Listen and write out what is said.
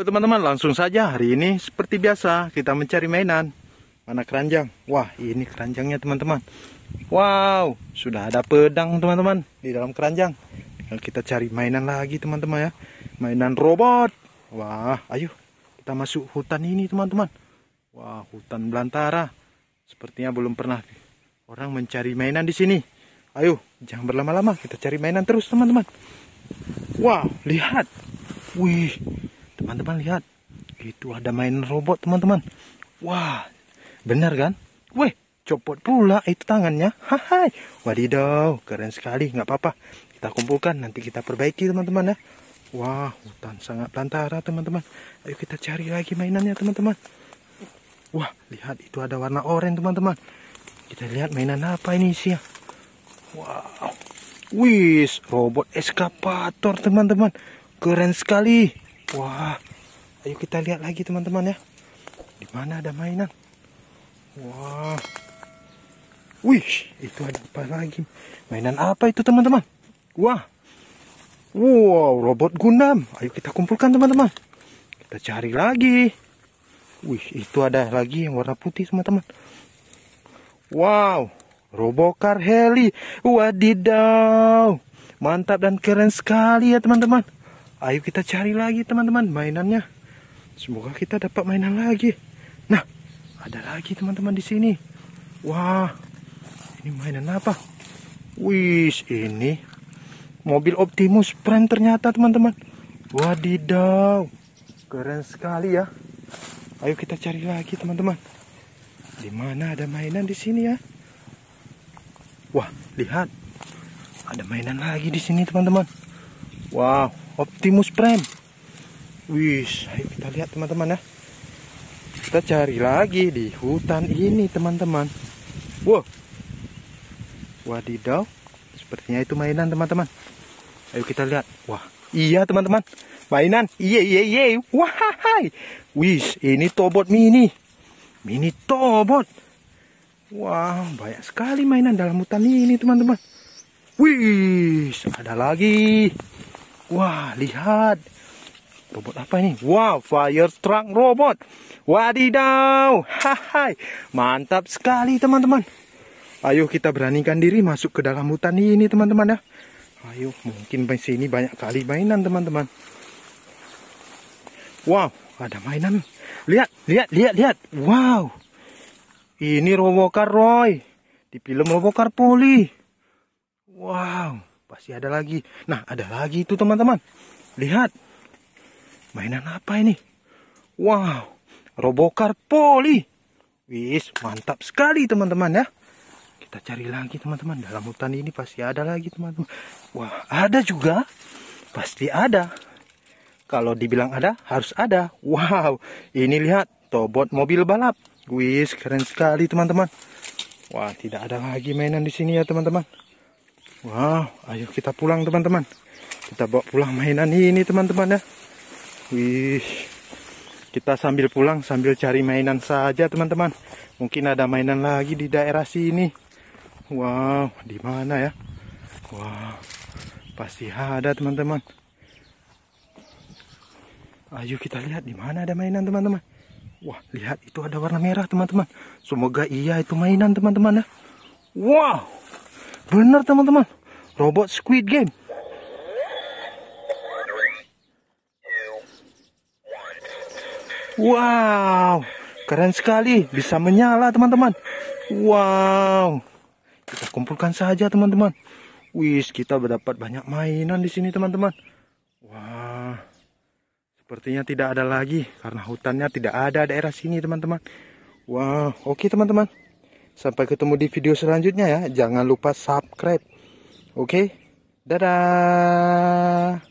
Halo teman-teman, langsung saja hari ini seperti biasa kita mencari mainan. Mana keranjang? Wah, ini keranjangnya teman-teman. Wow, sudah ada pedang teman-teman di dalam keranjang. kita cari mainan lagi teman-teman ya. Mainan robot. Wah, ayo kita masuk hutan ini teman-teman. Wah, hutan belantara. Sepertinya belum pernah orang mencari mainan di sini. Ayo, jangan berlama-lama, kita cari mainan terus teman-teman. Wah, lihat. Wih, Teman-teman lihat. Itu ada main robot teman-teman. Wah, benar kan? Weh, copot pula itu tangannya. Hai, wadidaw, keren sekali. Nggak apa-apa, kita kumpulkan. Nanti kita perbaiki teman-teman ya. Wah, hutan sangat lantara teman-teman. Ayo kita cari lagi mainannya teman-teman. Wah, lihat itu ada warna oranye teman-teman. Kita lihat mainan apa ini sih ya. Wow, wis robot eskapator teman-teman. Keren sekali. Wah, ayo kita lihat lagi teman-teman ya. Di mana ada mainan? Wah. Wih, itu ada apa lagi? Mainan apa itu teman-teman? Wah. Wow, robot Gundam. Ayo kita kumpulkan teman-teman. Kita cari lagi. Wih, itu ada lagi yang warna putih teman-teman. Wow, Robokar Heli. Wadidaw. Mantap dan keren sekali ya teman-teman ayo kita cari lagi teman-teman mainannya semoga kita dapat mainan lagi nah ada lagi teman-teman di sini wah ini mainan apa wis ini mobil Optimus Prime ternyata teman-teman wadidaw keren sekali ya ayo kita cari lagi teman-teman di mana ada mainan di sini ya wah lihat ada mainan lagi di sini teman-teman wow Optimus Prime Wih, ayo kita lihat teman-teman ya Kita cari lagi di hutan ini teman-teman Wow Wadidaw Sepertinya itu mainan teman-teman Ayo kita lihat Wah, iya teman-teman Mainan, iya iya iya Wahai Wih, ini tobot mini Mini tobot Wah, wow, banyak sekali mainan dalam hutan ini teman-teman Wih, ada lagi Wah, lihat. Robot apa ini? Wow, fire truck robot. Wadidaw. Hai, mantap sekali teman-teman. Ayo kita beranikan diri masuk ke dalam hutan ini teman-teman ya. Ayo, mungkin di sini banyak kali mainan teman-teman. Wow, ada mainan. Lihat, lihat, lihat, lihat. Wow. Ini Robocar Roy. Di film Robocar Poli. Wow. Pasti ada lagi. Nah, ada lagi itu teman-teman. Lihat. Mainan apa ini? Wow, Robocar Poli. Wis, mantap sekali teman-teman ya. Kita cari lagi teman-teman. Dalam hutan ini pasti ada lagi teman-teman. Wah, ada juga. Pasti ada. Kalau dibilang ada, harus ada. Wow, ini lihat. Tobot mobil balap. Wis, keren sekali teman-teman. Wah, tidak ada lagi mainan di sini ya teman-teman. Wow, ayo kita pulang teman-teman. Kita bawa pulang mainan ini teman-teman ya. Wih, kita sambil pulang sambil cari mainan saja teman-teman. Mungkin ada mainan lagi di daerah sini. Wow, di mana ya? Wow, pasti ada teman-teman. Ayo kita lihat di mana ada mainan teman-teman. Wah, lihat itu ada warna merah teman-teman. Semoga iya itu mainan teman-teman ya. Wow benar teman-teman. Robot Squid Game. Wow, keren sekali. Bisa menyala, teman-teman. Wow. Kita kumpulkan saja, teman-teman. Wis, kita berdapat banyak mainan di sini, teman-teman. Wah. Sepertinya tidak ada lagi karena hutannya tidak ada daerah sini, teman-teman. Wow, oke, teman-teman. Sampai ketemu di video selanjutnya ya. Jangan lupa subscribe. Oke. Okay? Dadah.